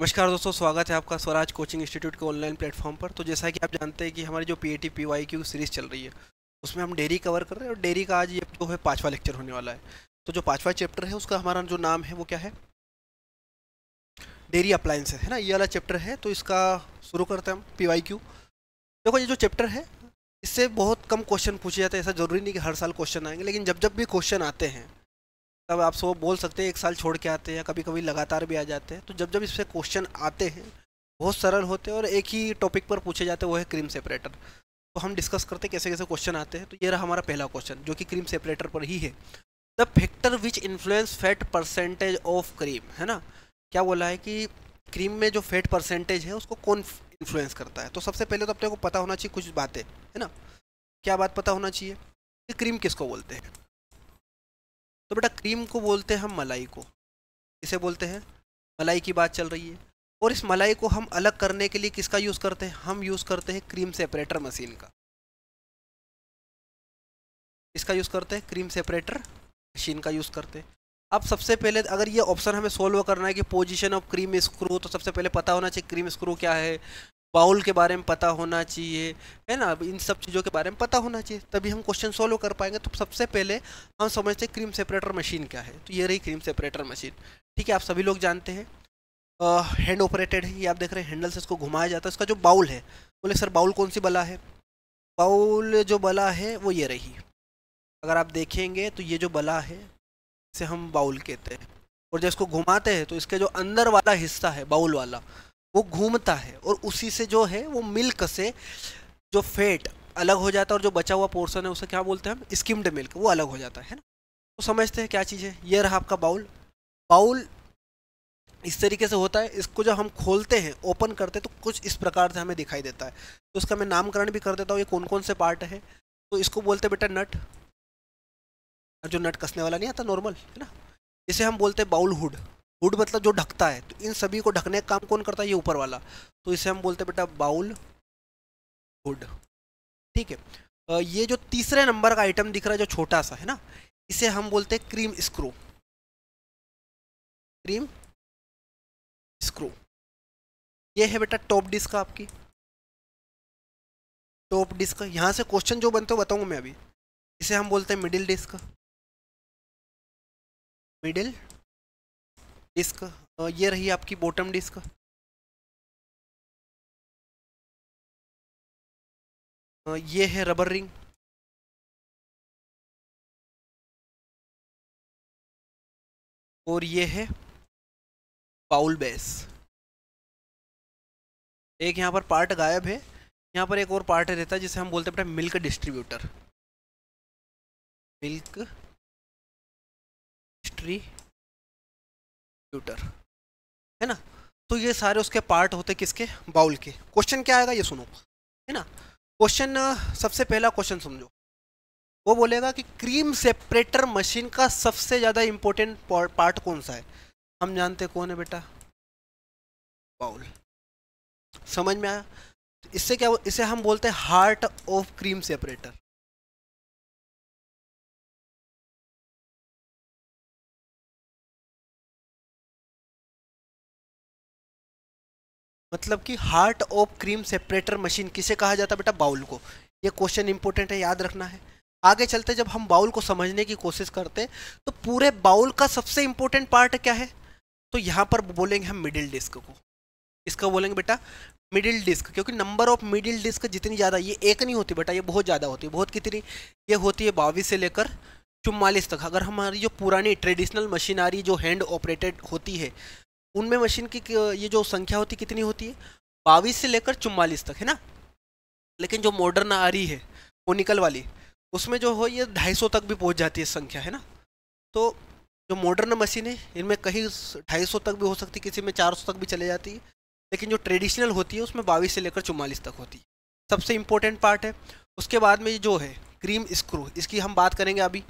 नमस्कार दोस्तों स्वागत है आपका स्वराज कोचिंग इंस्टीट्यूट के ऑनलाइन प्लेटफॉर्म पर तो जैसा कि आप जानते हैं कि हमारी जो P A T P Y Q series चल रही है उसमें हम डेरी कवर कर रहे हैं और डेरी का आज ये जो है पाँचवा लेक्चर होने वाला है तो जो पाँचवा चैप्टर है उसका हमारा जो नाम है वो क्या है डेरी अप्लाइंस है ना ये वाला चैप्टर है तो इसका शुरू करते हैं हम पी वाई क्यू देखो ये जो चैप्टर है इससे बहुत कम क्वेश्चन पूछे जाते हैं ऐसा ज़रूरी नहीं कि हर साल क्वेश्चन आएंगे लेकिन जब जब भी क्वेश्चन आते हैं तब आप सो बोल सकते हैं एक साल छोड़ के आते हैं कभी कभी लगातार भी आ जाते हैं तो जब जब इससे क्वेश्चन आते हैं बहुत सरल होते हैं और एक ही टॉपिक पर पूछे जाते हैं वो है क्रीम सेपरेटर तो हम डिस्कस करते हैं कैसे कैसे क्वेश्चन आते हैं तो ये रहा हमारा पहला क्वेश्चन जो कि क्रीम सेपरेटर पर ही है the factor which influence fat percentage of cream है ना क्या बोला है कि क्रीम में जो फैट परसेंटेज है उसको कौन इन्फ्लुएंस करता है तो सबसे पहले तो अपने को पता होना चाहिए कुछ बातें है ना क्या बात पता होना चाहिए कि क्रीम किसको बोलते हैं तो बेटा क्रीम को बोलते हैं हम मलाई को इसे बोलते हैं मलाई की बात चल रही है और इस मलाई को हम अलग करने के लिए किसका यूज़ करते हैं हम यूज़ करते हैं क्रीम सेपरेटर मशीन का इसका यूज़ करते हैं क्रीम सेपरेटर मशीन का यूज़ करते हैं अब सबसे पहले अगर ये ऑप्शन हमें सोल्व करना है कि पोजीशन ऑफ क्रीम स्क्रू तो सबसे पहले पता होना चाहिए क्रीम स्क्रू क्या है पाउल के बारे में पता होना चाहिए है ना इन सब चीज़ों के बारे में पता होना चाहिए तभी हम क्वेश्चन सोल्व कर पाएंगे तो सबसे पहले हम समझते हैं क्रीम सेपरेटर मशीन क्या है तो ये रही क्रीम सेपरेटर मशीन ठीक है आप सभी लोग जानते हैं हैंड ऑपरेटेड है ये आप देख रहे हैं हैंडल से इसको घुमाया जाता है इसका जो बाउल है बोले सर बाउल कौन सी बला है बाउल जो बला है वो ये रही अगर आप देखेंगे तो ये जो बला है इसे हम बाउल कहते हैं और जब इसको घुमाते हैं तो इसके जो अंदर वाला हिस्सा है बाउल वाला वो घूमता है और उसी से जो है वो मिल्क से जो फेट अलग हो जाता है और जो बचा हुआ पोर्सन है उसे क्या बोलते हैं हम स्किम्ड मिल्क वो अलग हो जाता है ना तो समझते हैं क्या चीज़ है ये रहा आपका बाउल बाउल इस तरीके से होता है इसको जब हम खोलते हैं ओपन करते हैं तो कुछ इस प्रकार से हमें दिखाई देता है तो उसका मैं नामकरण भी कर देता हूँ ये कौन कौन से पार्ट है तो इसको बोलते बेटा नट जो नट कसने वाला नहीं आता नॉर्मल है ना इसे हम बोलते हैं बाउल हुड हुड मतलब जो ढकता है तो इन सभी को ढकने का काम कौन करता है ये ऊपर वाला तो इसे हम बोलते हैं बेटा बाउल हुड ठीक है ये जो तीसरे नंबर का आइटम दिख रहा है जो छोटा सा है ना इसे हम बोलते हैं क्रीम स्क्रू क्रीम स्क्रू ये है बेटा टॉप डिस्क आपकी टॉप डिस्क यहाँ से क्वेश्चन जो बनते हो बताऊंगा मैं अभी इसे हम बोलते हैं मिडिल डिस्क मिडिल डिस्क ये रही आपकी बॉटम डिस्क ये है रबर रिंग और ये है पाउल बेस एक यहाँ पर पार्ट गायब है यहाँ पर एक और पार्ट रहता है जिसे हम बोलते हैं milk distributor milk distributor है ना तो ये सारे उसके पार्ट होते किसके बाउल के क्वेश्चन क्या आएगा ये सुनो है ना क्वेश्चन सबसे पहला क्वेश्चन समझो वो बोलेगा कि क्रीम सेपरेटर मशीन का सबसे ज़्यादा इम्पोर्टेंट पार्ट कौन सा है हम जानते कौन है बेटा बाउल समझ में आया इससे क्या इसे हम बोलते हैं हार्ट ऑफ क्रीम सेपरेटर मतलब कि heart of cream separator machine किसे कहा जाता है बेटा बाउल को ये क्वेश्चन इंपॉर्टेंट है याद रखना है आगे चलते जब हम बाउल को समझने की कोशिश करते तो पूरे बाउल का सबसे इंपॉर्टेंट पार्ट क्या है तो यहाँ पर बोलेंगे हम मिडिल डिस्क को इसका बोलेंगे बेटा मिडिल डिस्क क्योंकि नंबर ऑफ मिडिल डिस्क जितनी ज़्यादा ये एक नहीं होती बेटा ये बहुत ज़्यादा होती है बहुत कितनी ये होती है बावीस से लेकर चुम्वालीस तक अगर हमारी जो पुरानी ट्रेडिशनल मशीनरी जो हैंड ऑपरेटेड होती है उनमें मशीन की ये जो संख्या होती कितनी होती है बाईस से लेकर चुम्बालीस तक है ना लेकिन जो मॉडर्न आ रही है वो निकल वाली उसमें जो हो ये ढाई सौ तक भी पहुंच जाती है संख्या है ना तो जो मॉडर्न मशीन है इनमें कहीं ढाई सौ तक भी हो सकती है किसी में चार सौ तक भी चले जाती है लेकिन जो ट्रेडिशनल होती है उसमें बाईस से लेकर चुम्बालीस तक होती है सबसे इम्पोर्टेंट पार्ट है उसके बाद में जो है क्रीम स्क्रू इसकी हम बात करेंगे अभी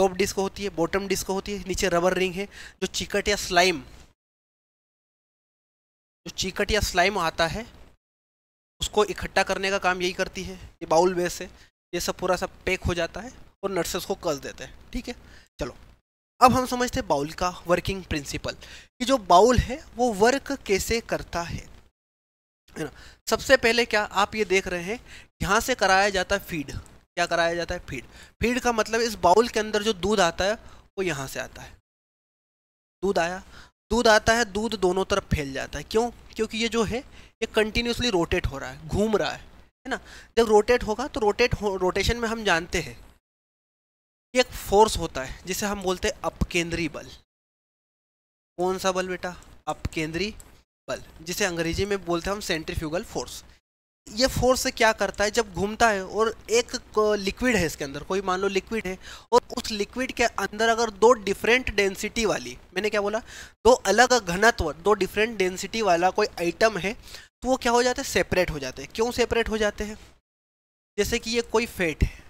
टॉप डिस्क होती है बॉटम डिस्क होती है नीचे रबर रिंग है जो चिकट या स्लाइम जो चीकट या स्लाइम आता है उसको इकट्ठा करने का काम यही करती है ये बाउल बेस है ये सब पूरा सब पैक हो जाता है और नर्स को कस देते हैं ठीक है चलो अब हम समझते हैं बाउल का वर्किंग प्रिंसिपल कि जो बाउल है वो वर्क कैसे करता है है ना सबसे पहले क्या आप ये देख रहे हैं यहाँ से कराया जाता है फीड क्या कराया जाता है फीड फीड का मतलब इस बाउल के अंदर जो दूध आता है वो यहाँ से आता है दूध आया दूध आता है दूध दोनों तरफ फैल जाता है क्यों क्योंकि ये जो है ये कंटिन्यूसली रोटेट हो रहा है घूम रहा है है ना जब रोटेट होगा तो रोटेट हो, रोटेशन में हम जानते हैं एक फोर्स होता है जिसे हम बोलते हैं अपकेंद्री बल कौन सा बल बेटा अपकेंद्री बल जिसे अंग्रेजी में बोलते हैं हम सेंट्रीफ्यूगल फोर्स ये फोर्स से क्या करता है जब घूमता है और एक लिक्विड है इसके अंदर कोई मान लो लिक्विड है और उस लिक्विड के अंदर अगर दो डिफरेंट डेंसिटी वाली मैंने क्या बोला दो अलग घनत्व दो डिफरेंट डेंसिटी वाला कोई आइटम है तो वो क्या हो जाते हैं सेपरेट हो जाते हैं क्यों सेपरेट हो जाते हैं जैसे कि ये कोई फेट है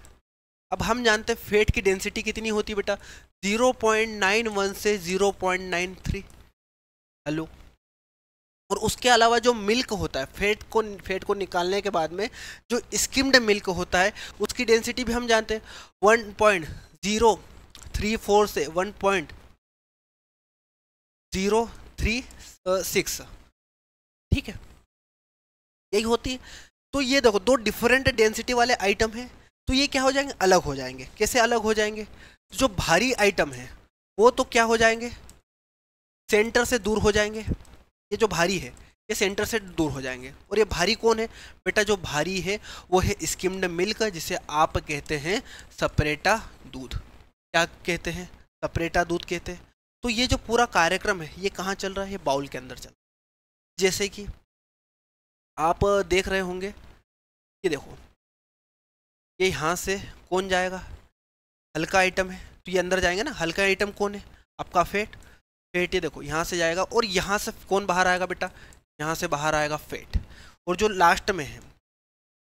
अब हम जानते हैं फेट की डेंसिटी कितनी होती बेटा 0.91 से 0.93 हेलो और उसके अलावा जो मिल्क होता है फेट को फेट को निकालने के बाद में जो स्किम्ड मिल्क होता है उसकी डेंसिटी भी हम जानते हैं one point zero three four से one point zero three six ठीक है यही होती है तो ये देखो दो डिफरेंट डेंसिटी वाले आइटम हैं तो ये क्या हो जाएंगे अलग हो जाएंगे कैसे अलग हो जाएंगे जो भारी आइटम है वो तो क्या हो जाएंगे सेंटर से दूर हो जाएंगे ये जो भारी है ये सेंटर से दूर हो जाएंगे और ये भारी कौन है बेटा जो भारी है वो है स्किम्ड मिल्क जिसे आप कहते हैं सपरेटा दूध क्या कहते हैं सपरेटा दूध कहते हैं तो ये जो पूरा कार्यक्रम है ये कहाँ चल रहा है बाउल के अंदर चल रहा है जैसे कि आप देख रहे होंगे ये देखो ये यहाँ से कौन जाएगा हल्का आइटम है तो ये अंदर जाएंगे ना हल्का आइटम कौन है आपका फेट फेट ये देखो यहाँ से जाएगा और यहाँ से कौन बाहर आएगा बेटा यहाँ से बाहर आएगा फेट और जो लास्ट में है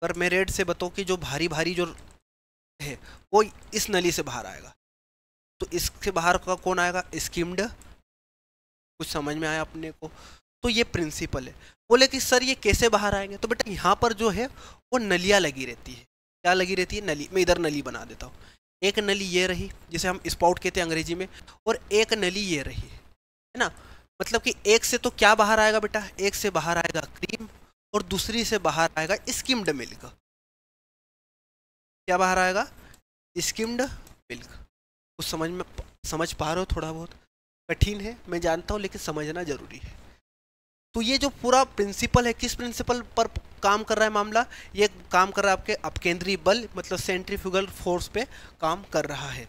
पर मैं रेड से बताऊँ कि जो भारी भारी जो है वो इस नली से बाहर आएगा तो इसके बाहर का कौन आएगा स्कीम्ड कुछ समझ में आया अपने को तो ये प्रिंसिपल है बोले कि सर ये कैसे बाहर आएंगे तो बेटा यहाँ पर जो है वो नलियाँ लगी रहती है क्या लगी रहती है नली मैं इधर नली बना देता हूँ एक नली ये रही जिसे हम स्पाउट कहते हैं अंग्रेजी में और एक नली ये रही है ना मतलब कि एक से तो क्या बाहर आएगा बेटा एक से बाहर आएगा क्रीम और दूसरी से बाहर आएगा स्किम्ड मिल्क क्या बाहर आएगा स्किम्ड मिल्क कुछ समझ में समझ पा रहे हो थोड़ा बहुत कठिन है मैं जानता हूँ लेकिन समझना जरूरी है तो ये जो पूरा प्रिंसिपल है किस प्रिंसिपल पर काम कर रहा है मामला ये काम कर रहा है आपके अपकेंद्रीय बल मतलब सेंट्रीफ्यूगल फोर्स पे काम कर रहा है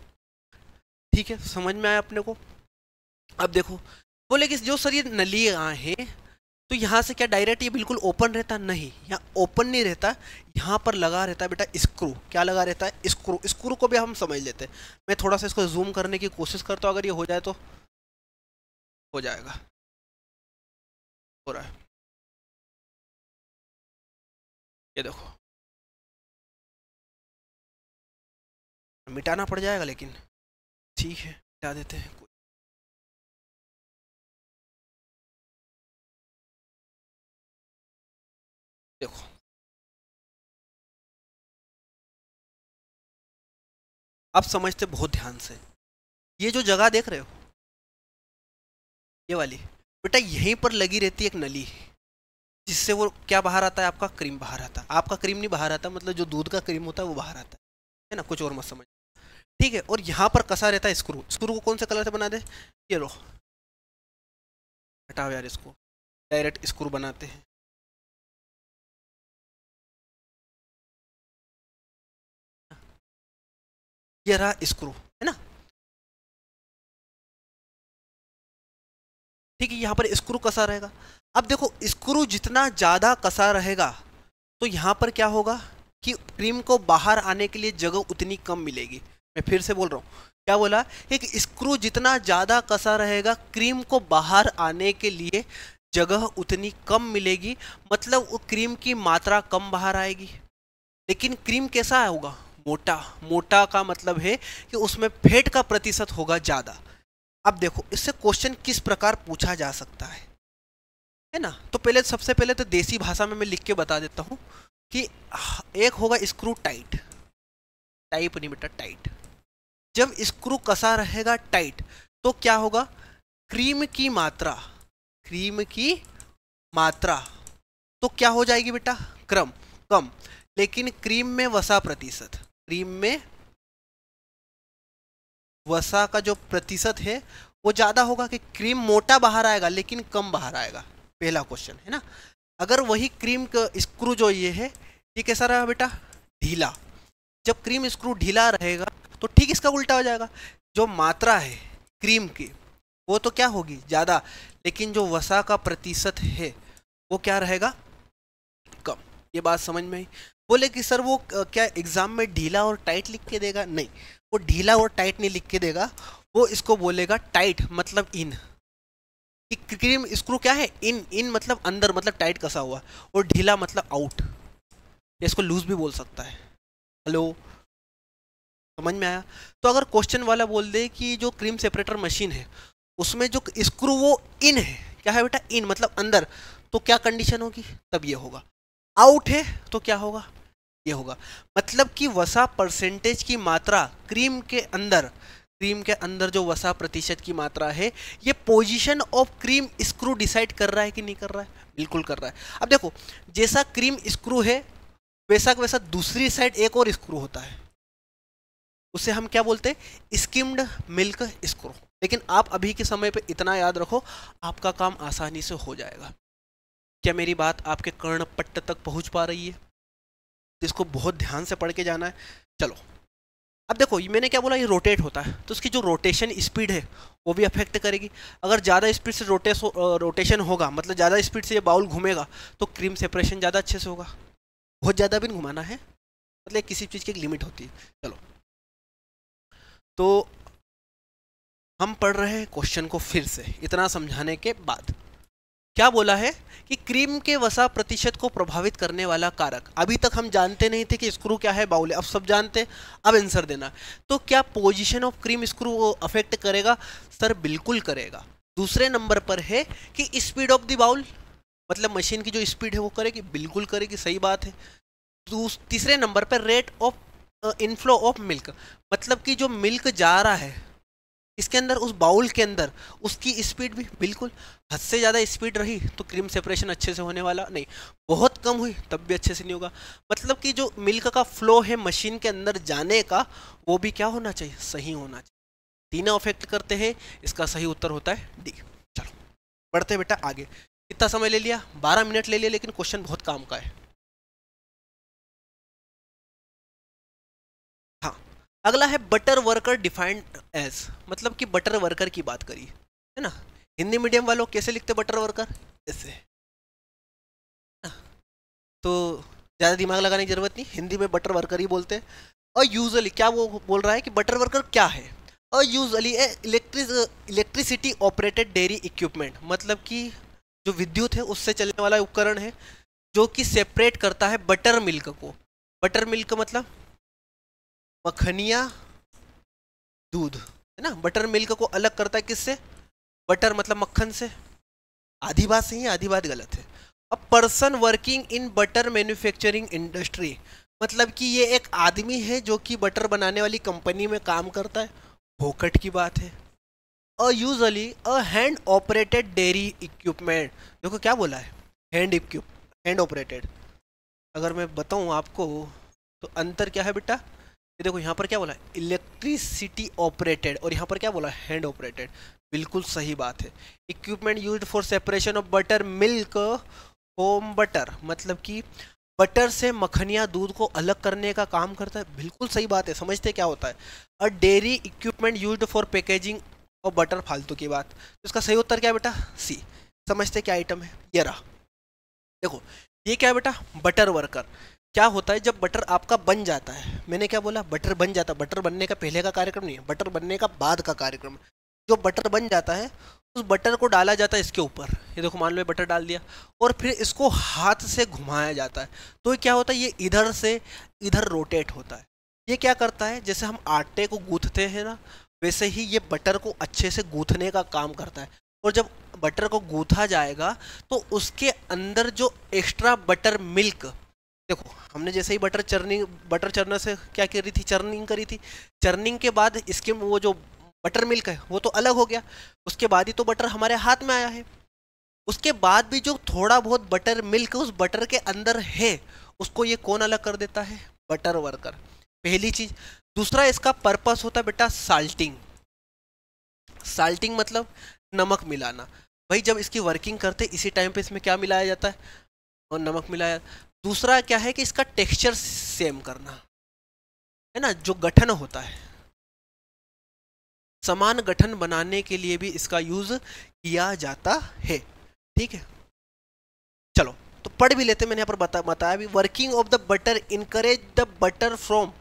ठीक है समझ में आया अपने को अब देखो बोले कि जो सर ये नली हैं तो यहाँ से क्या डायरेक्ट ये बिल्कुल ओपन रहता नहीं यहाँ ओपन नहीं रहता यहाँ पर लगा रहता बेटा स्क्रू क्या लगा रहता है स्क्रू स्क्रू को भी हम समझ लेते हैं मैं थोड़ा सा इसको जूम करने की कोशिश करता हूँ अगर ये हो जाए तो हो जाएगा हो रहा है ये देखो मिटाना पड़ जाएगा लेकिन ठीक है मिटा देते हैं देखो आप समझते बहुत ध्यान से ये जो जगह देख रहे हो ये वाली बेटा यहीं पर लगी रहती है एक नली जिससे वो क्या बाहर आता है आपका क्रीम बाहर आता है आपका क्रीम नहीं बाहर आता मतलब जो दूध का क्रीम होता है वो बाहर आता है है ना कुछ और मत समझ ठीक है और यहाँ पर कसा रहता है स्क्रू स्क्रू को कौन से कलर से बना दे ये लो हटाओ यार इसको डायरेक्ट स्क्रू बनाते हैं ये रहा स्क्रू है ना ठीक है यहाँ पर स्क्रू कसा रहेगा अब देखो स्क्रू जितना ज़्यादा कसा रहेगा तो यहाँ पर क्या होगा कि क्रीम को बाहर आने के लिए जगह उतनी कम मिलेगी मैं फिर से बोल रहा हूँ क्या बोला एक स्क्रू जितना ज़्यादा कसा रहेगा क्रीम को बाहर आने के लिए जगह उतनी कम मिलेगी मतलब वो क्रीम की मात्रा कम बाहर आएगी लेकिन क्रीम कैसा होगा मोटा मोटा का मतलब है कि उसमें फेट का प्रतिशत होगा ज़्यादा अब देखो इससे क्वेश्चन किस प्रकार पूछा जा सकता है है ना तो पहले सबसे पहले तो देसी भाषा में मैं लिख के बता देता हूँ कि एक होगा स्क्रू टाइट टाइप नहीं बेटा टाइट जब स्क्रू कसा रहेगा टाइट तो क्या होगा क्रीम की मात्रा क्रीम की मात्रा तो क्या हो जाएगी बेटा क्रम कम लेकिन क्रीम में वसा प्रतिशत क्रीम में वसा का जो प्रतिशत है वो ज़्यादा होगा कि क्रीम मोटा बाहर आएगा लेकिन कम बाहर आएगा पहला क्वेश्चन है ना अगर वही क्रीम का स्क्रू जो ये है ये कैसा रहा बेटा ढीला जब क्रीम स्क्रू ढीला रहेगा तो ठीक इसका उल्टा हो जाएगा जो मात्रा है क्रीम की वो तो क्या होगी ज़्यादा लेकिन जो वसा का प्रतिशत है वो क्या रहेगा कम ये बात समझ में आई बोले कि सर वो क्या एग्ज़ाम में ढीला और टाइट लिख के देगा नहीं वो ढीला और टाइट नहीं लिख के देगा वो इसको बोलेगा टाइट मतलब इन क्रीम स्क्रू क्या है इन इन मतलब अंदर मतलब टाइट कसा हुआ और ढीला मतलब आउट इसको लूज भी बोल सकता है हेलो समझ में आया तो अगर क्वेश्चन वाला बोल दे कि जो क्रीम सेपरेटर मशीन है उसमें जो स्क्रू वो इन है क्या है बेटा इन मतलब अंदर तो क्या कंडीशन होगी तब ये होगा आउट है तो क्या होगा ये होगा मतलब कि वसा परसेंटेज की मात्रा क्रीम के अंदर क्रीम के अंदर जो वसा प्रतिशत की मात्रा है ये position of cream screw decide कर रहा है कि नहीं कर रहा है बिल्कुल कर रहा है अब देखो जैसा क्रीम स्क्रू है वैसा वैसा दूसरी साइड एक और स्क्रू होता है उसे हम क्या बोलते हैं स्किम्ड मिल्क स्क्रू लेकिन आप अभी के समय पर इतना याद रखो आपका काम आसानी से हो जाएगा क्या मेरी बात आपके कर्णपट्ट तक पहुंच पा रही है तो इसको बहुत ध्यान से पढ़ के जाना है चलो अब देखो ये मैंने क्या बोला ये रोटेट होता है तो उसकी जो रोटेशन स्पीड है वो भी अफेक्ट करेगी अगर ज़्यादा स्पीड से रोटे रोटेशन होगा मतलब ज़्यादा स्पीड से ये बाउल घूमेगा तो क्रीम सेपरेशन ज़्यादा अच्छे से होगा बहुत ज़्यादा भी घुमाना है मतलब किसी चीज़ की एक लिमिट होती है चलो तो हम पढ़ रहे हैं क्वेश्चन को फिर से इतना समझाने के बाद क्या बोला है कि क्रीम के वसा प्रतिशत को प्रभावित करने वाला कारक अभी तक हम जानते नहीं थे कि स्क्रू क्या है बाउल अब सब जानते अब आंसर देना तो क्या पोजीशन ऑफ क्रीम स्क्रू को अफेक्ट करेगा सर बिल्कुल करेगा दूसरे नंबर पर है कि स्पीड ऑफ द बाउल मतलब मशीन की जो स्पीड है वो करेगी बिल्कुल करेगी सही बात है तीसरे नंबर पर rate of inflow of milk मतलब कि जो मिल्क जा रहा है इसके अंदर उस बाउल के अंदर उसकी स्पीड भी बिल्कुल हद से ज़्यादा स्पीड रही तो क्रीम सेपरेशन अच्छे से होने वाला नहीं बहुत कम हुई तब भी अच्छे से नहीं होगा मतलब कि जो मिल्क का फ्लो है मशीन के अंदर जाने का वो भी क्या होना चाहिए सही होना चाहिए तीनों अफेक्ट करते हैं इसका सही उत्तर होता है डी चलो बढ़ते बेटा आगे कितना समय ले लिया बारह मिनट ले लिया लेकिन क्वेश्चन बहुत काम का है अगला है बटर वर्कर डिफाइंड एज मतलब कि बटर वर्कर की बात करी है ना हिंदी मीडियम वालों कैसे लिखते बटर वर्कर ऐसे तो ज़्यादा दिमाग लगाने की ज़रूरत नहीं हिंदी में बटर वर्कर ही बोलते हैं और यूजली क्या वो बोल रहा है कि बटर वर्कर क्या है और usually electricity operated dairy equipment मतलब कि जो विद्युत है उससे चलने वाला उपकरण है जो कि सेपरेट करता है बटर मिल्क को बटर मिल्क मतलब मखनिया दूध है ना बटर मिल्क को अलग करता है किससे बटर मतलब मक्खन से आधी बात सही है आधी बात गलत है a person working in butter manufacturing industry मतलब कि ये एक आदमी है जो कि बटर बनाने वाली कंपनी में काम करता है भोकट की बात है uh usually a hand operated dairy equipment देखो क्या बोला है हैंड इक्विप हैंड ऑपरेटेड अगर मैं बताऊँ आपको तो अंतर क्या है बेटा ये देखो यहाँ पर क्या बोला इलेक्ट्रिसिटी ऑपरेटेड और यहाँ पर क्या बोला हैंड ऑपरेटेड बिल्कुल सही बात है equipment use for separation of butter milk home butter मतलब कि बटर से मखनिया दूध को अलग करने का काम करता है बिल्कुल सही बात है समझते क्या होता है a dairy equipment use for packaging और बटर फालतू की बात तो इसका सही उत्तर क्या बेटा सी समझते क्या आइटम है ये रहा देखो ये क्या बेटा बटर वर्कर क्या होता है जब बटर आपका बन जाता है मैंने क्या बोला बटर बन जाता है बटर बनने का पहले का कार्यक्रम नहीं है बटर बनने का बाद का कार्यक्रम जो बटर बन जाता है उस बटर को डाला जाता है इसके ऊपर ये देखो मान लो बटर डाल दिया और फिर इसको हाथ से घुमाया जाता है तो क्या होता है ये इधर से इधर रोटेट होता है ये क्या करता है जैसे हम आटे को गूँथते हैं ना वैसे ही ये बटर को अच्छे से गूँथने का काम करता है और जब बटर को गूँथा जाएगा तो उसके अंदर जो एक्स्ट्रा बटर मिल्क देखो हमने जैसे ही बटर चर्निंग बटर चर्नर से क्या करी थी चर्निंग करी थी चर्निंग के बाद इसके वो जो बटर मिल्क है वो तो अलग हो गया उसके बाद ही तो बटर हमारे हाथ में आया है उसके बाद भी जो थोड़ा बहुत बटर मिल्क उस बटर के अंदर है उसको ये कौन अलग कर देता है बटर वर्कर पहली चीज़ दूसरा इसका पर्पस होता है बेटा साल्टिंग साल्टिंग मतलब नमक मिलाना भाई जब इसकी वर्किंग करते इसी टाइम पे इसमें क्या मिलाया जाता है और नमक मिलाया दूसरा क्या है कि इसका टेक्सचर सेम करना है ना जो गठन होता है समान गठन बनाने के लिए भी इसका यूज किया जाता है ठीक है चलो तो पढ़ भी लेते मैंने यहाँ पर बता बताया भी working of the butter encourage the butter from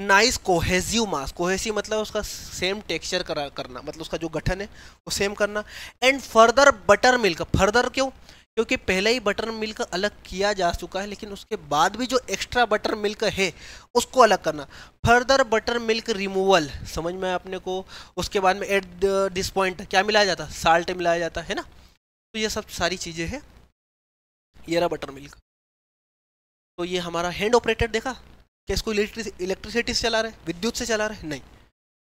nice cohesive mass cohesive मतलब उसका सेम टेक्सचर करा करना मतलब उसका जो गठन है वो सेम करना and further butter milk further क्यों क्योंकि पहले ही बटर मिल्क अलग किया जा चुका है लेकिन उसके बाद भी जो एक्स्ट्रा बटर मिल्क है उसको अलग करना फर्दर बटर मिल्क रिमूवल समझ में अपने को उसके बाद में एट दिस पॉइंट क्या मिलाया जाता साल्ट मिलाया जाता है ना तो ये सब सारी चीज़ें हैं ये रहा बटर मिल्क तो ये हमारा हैंड ऑपरेटर देखा क्या इसको इलेक्ट्रिसिटी से चला रहे विद्युत से चला रहे नहीं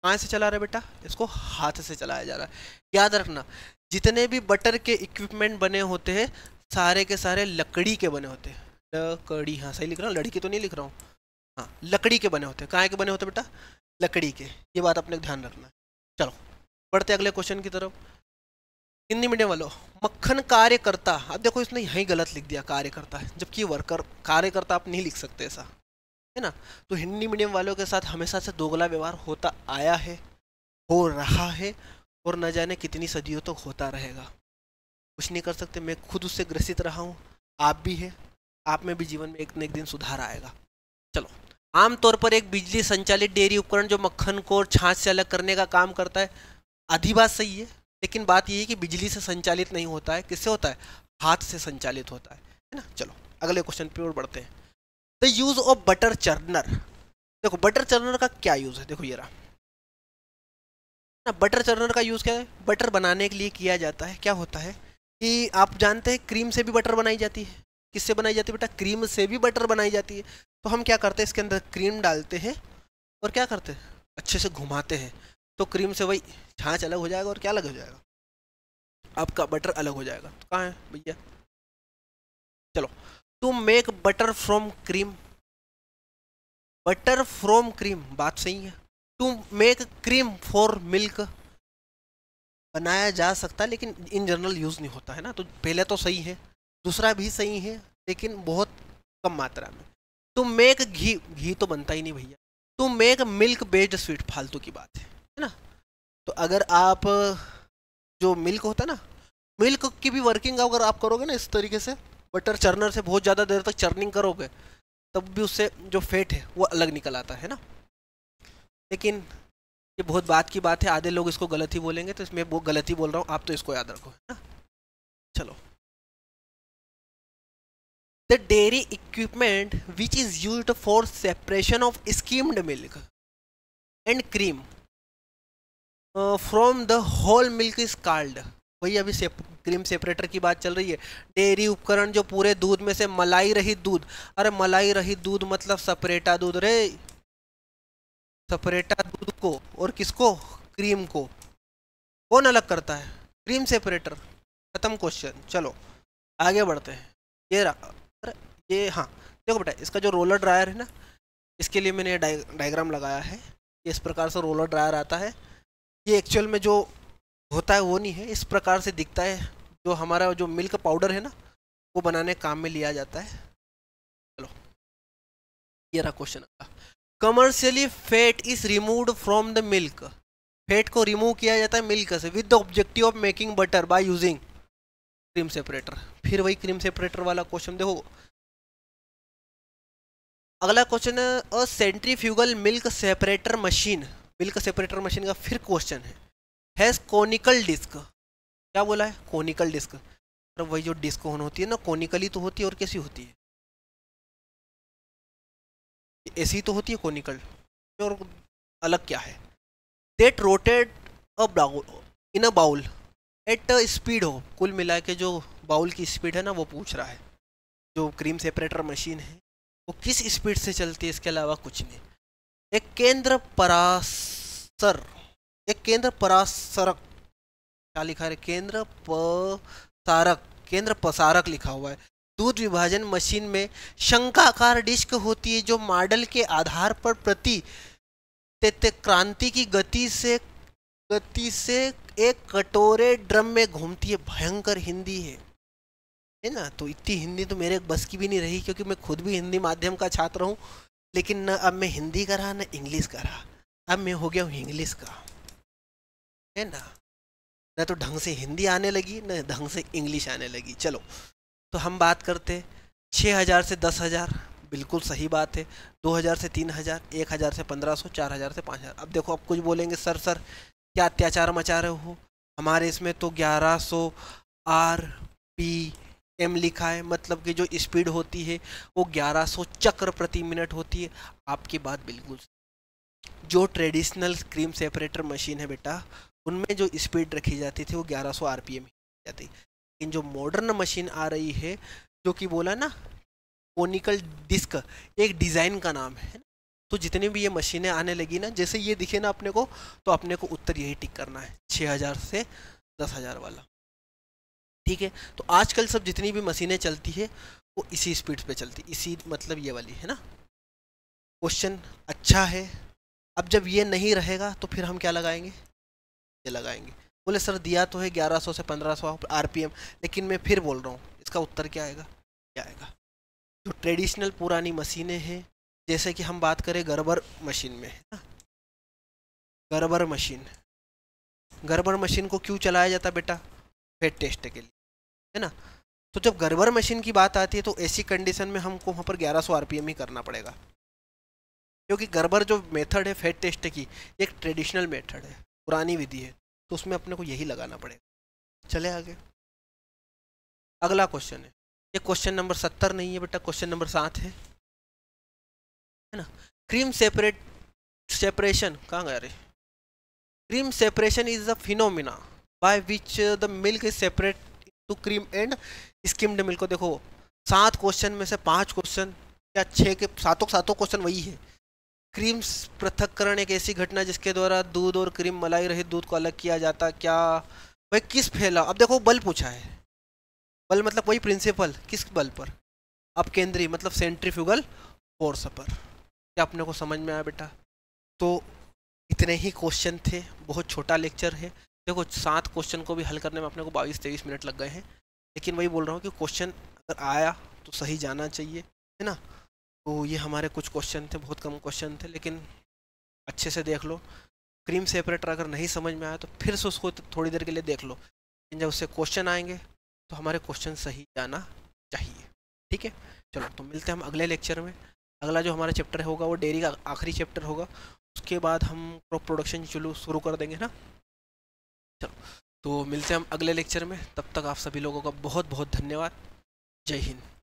कहाँ से चला रहे बेटा इसको हाथ से चलाया जा रहा है याद रखना जितने भी बटर के इक्विपमेंट बने होते हैं सारे के सारे लकड़ी के बने होते हैं लकड़ी हाँ सही लिख रहा हूँ लड़की तो नहीं लिख रहा हूँ हाँ लकड़ी के बने होते हैं कहाँ के बने होते बेटा लकड़ी के ये बात अपने ध्यान रखना है चलो बढ़ते अगले क्वेश्चन की तरफ हिंदी मीडियम वालों मक्खन कार्यकर्ता अब देखो इसने यहीं गलत लिख दिया कार्यकर्ता जबकि वर्कर कार्यकर्ता आप नहीं लिख सकते ऐसा है ना तो हिंदी मीडियम वालों के साथ हमेशा से दोगला व्यवहार होता आया है हो रहा है और न जाने कितनी सदियों तक तो होता रहेगा कुछ नहीं कर सकते मैं खुद उससे ग्रसित रहा हूँ आप भी हैं आप में भी जीवन में एक न एक दिन सुधार आएगा चलो आमतौर पर एक बिजली संचालित डेयरी उपकरण जो मक्खन को और छाछ से अलग करने का काम करता है आधी बात सही है लेकिन बात यह है कि बिजली से संचालित नहीं होता है किससे होता है हाथ से संचालित होता है है ना चलो अगले क्वेश्चन पे और बढ़ते हैं the use of butter churner देखो बटर चर्नर का क्या यूज़ है देखो ये रहा ना बटर चर्नर का यूज़ क्या है बटर बनाने के लिए किया जाता है क्या होता है कि आप जानते हैं क्रीम से भी बटर बनाई जाती है किससे बनाई जाती है बेटा क्रीम से भी बटर बनाई जाती है तो हम क्या करते हैं इसके अंदर क्रीम डालते हैं और क्या करते हैं अच्छे से घुमाते हैं तो क्रीम से वही छाछ अलग हो जाएगा और क्या अलग हो जाएगा आपका बटर अलग हो जाएगा तो कहाँ है भैया चलो to make butter from cream butter from cream बात सही है to make cream for milk बनाया जा सकता है लेकिन इन जनरल यूज़ नहीं होता है ना तो पहले तो सही है दूसरा भी सही है लेकिन बहुत कम मात्रा में तो मेक घी घी तो बनता ही नहीं भैया तो मेक मिल्क बेस्ड स्वीट फालतू की बात है है ना तो अगर आप जो मिल्क होता है ना मिल्क की भी वर्किंग अगर आप करोगे ना इस तरीके से बटर चर्नर से बहुत ज़्यादा देर तक चर्निंग करोगे तब भी उससे जो फेट है वो अलग निकल आता है ना लेकिन ये बहुत बात की बात है आधे लोग इसको गलत ही बोलेंगे तो इसमें वो गलत ही बोल रहा हूँ आप तो इसको याद रखो है ना चलो the dairy equipment which is use for separation of skimmed milk and cream from the whole milk is called वही अभी सेप, क्रीम सेपरेटर की बात चल रही है डेयरी उपकरण जो पूरे दूध में से मलाई रहित दूध अरे मलाई रहित दूध मतलब सपरेटा दूध रे सेपरेटर दूध को और किसको क्रीम को कौन अलग करता है क्रीम सेपरेटर खत्म क्वेश्चन चलो आगे बढ़ते हैं ये ये हाँ देखो बेटा इसका जो रोलर ड्रायर है ना इसके लिए मैंने डायग्राम लगाया है इस प्रकार से रोलर ड्रायर आता है ये एक्चुअल में जो होता है वो नहीं है इस प्रकार से दिखता है जो हमारा जो मिल्क पाउडर है ना वो बनाने काम में लिया जाता है चलो ये रहा question commercially fat is removed from the milk fat को रिमूव किया जाता है मिल्क से with the objective of making butter by using cream separator फिर वही क्रीम सेपरेटर वाला क्वेश्चन देखो अगला क्वेश्चन है a centrifugal milk separator machine milk separator machine का फिर क्वेश्चन है हैज कोनिकल डिस्क क्या बोला है कोनिकल डिस्क और वही जो डिस्क होन होती है ना कोनिकली तो होती है और कैसी होती है सी तो होती है कोनिकल और अलग क्या है that rotated a in a bowl at speed हो कुल मिला के जो बाउल की स्पीड है ना वो पूछ रहा है जो क्रीम सेपरेटर मशीन है वो किस स्पीड से चलती है इसके अलावा कुछ नहीं एक केंद्र परासर एक केंद्र परासरक क्या लिखा है केंद्र पसारक केंद्र पसारक लिखा हुआ है दूध विभाजन मशीन में शंकाकार डिस्क होती है जो मॉडल के आधार पर प्रति क्रांति की गति से गति से एक कटोरे ड्रम में घूमती है भयंकर हिंदी है है ना तो इतनी हिंदी तो मेरे बस की भी नहीं रही क्योंकि मैं खुद भी हिंदी माध्यम का छात्र हूँ लेकिन न अब मैं हिंदी का रहा न इंग्लिश का रहा अब मैं हो गया हूँ इंग्लिश का है ना न तो ढंग से हिंदी आने लगी न ढंग से इंग्लिश आने लगी चलो तो हम बात करते छः हज़ार से दस हज़ार बिल्कुल सही बात है दो हज़ार से तीन हज़ार एक हज़ार से पंद्रह सौ चार हज़ार से पाँच हज़ार अब देखो आप कुछ बोलेंगे सर सर क्या अत्याचार मचा रहे हो हमारे इसमें तो ग्यारह सौ आर पी एम लिखा है मतलब कि जो स्पीड होती है वो 1100 चक्र प्रति मिनट होती है आपकी बात बिल्कुल जो ट्रेडिशनल क्रीम सेपरेटर मशीन है बेटा उनमें जो स्पीड रखी जाती थी वो 1100 आरपीएम जाती लेकिन जो मॉडर्न मशीन आ रही है जो कि बोला ना कोनिकल डिस्क एक डिज़ाइन का नाम है तो जितने भी ये मशीनें आने लगी ना जैसे ये दिखे ना अपने को तो अपने को उत्तर यही टिक करना है हजार से हजार वाला ठीक है तो आजकल सब जितनी भी मशीनें चलती है वो इसी स्पीड पे चलती इसी मतलब ये वाली है ना क्वेश्चन अच्छा है अब जब ये नहीं रहेगा तो फिर हम क्या लगाएंगे ये लगाएंगे बोले सर दिया तो है 1100 से 1500 आरपीएम लेकिन मैं फिर बोल रहा हूँ इसका उत्तर क्या आएगा क्या आएगा जो ट्रेडिशनल पुरानी मशीनें हैं जैसे कि हम बात करें गरबर मशीन में है ना गरबर मशीन गरबर मशीन को क्यों चलाया जाता बेटा फेट टेस्ट के लिए है ना तो जब गरबर मशीन की बात आती है तो ऐसी कंडीशन में हमको वहाँ पर 1100 सौ ही करना पड़ेगा क्योंकि गरबर जो मेथड है फेट टेस्ट की एक ट्रेडिशनल मेथड है पुरानी विधि है तो उसमें अपने को यही लगाना पड़ेगा चले आगे अगला क्वेश्चन है ये क्वेश्चन नंबर सत्तर नहीं है बेटा क्वेश्चन नंबर सात है है ना क्रीम सेपरेट सेपरेशन कहाँ गया रे cream separation is a phenomena by which the milk is separate to cream and skimmed milk को देखो सात क्वेश्चन में से पांच क्वेश्चन या छः के सातों सातों क्वेश्चन वही है क्रीम पृथककरण एक ऐसी घटना जिसके द्वारा दूध और क्रीम मलाई रहित दूध को अलग किया जाता क्या भाई किस फैला अब देखो बल पूछा है बल मतलब वही प्रिंसिपल किस बल पर अब केंद्रीय मतलब सेंट्रीफ्यूगल फोर्स पर क्या अपने को समझ में आया बेटा तो इतने ही क्वेश्चन थे बहुत छोटा लेक्चर है देखो सात क्वेश्चन को भी हल करने में अपने को बाईस तेईस मिनट लग गए हैं लेकिन वही बोल रहा हूँ कि क्वेश्चन अगर आया तो सही जाना चाहिए है ना तो ये हमारे कुछ क्वेश्चन थे बहुत कम क्वेश्चन थे लेकिन अच्छे से देख लो क्रीम सेपरेटर अगर नहीं समझ में आया तो फिर से उसको थोड़ी देर के लिए देख लो लेकिन जब उससे क्वेश्चन आएंगे तो हमारे क्वेश्चन सही जाना चाहिए ठीक है चलो तो मिलते हैं हम अगले लेक्चर में अगला जो हमारा चैप्टर होगा वो डेयरी का आखिरी चैप्टर होगा उसके बाद हम क्रॉप प्रोडक्शन चलो शुरू कर देंगे ना चलो तो मिलते हैं हम अगले लेक्चर में तब तक आप सभी लोगों का बहुत बहुत धन्यवाद जय हिंद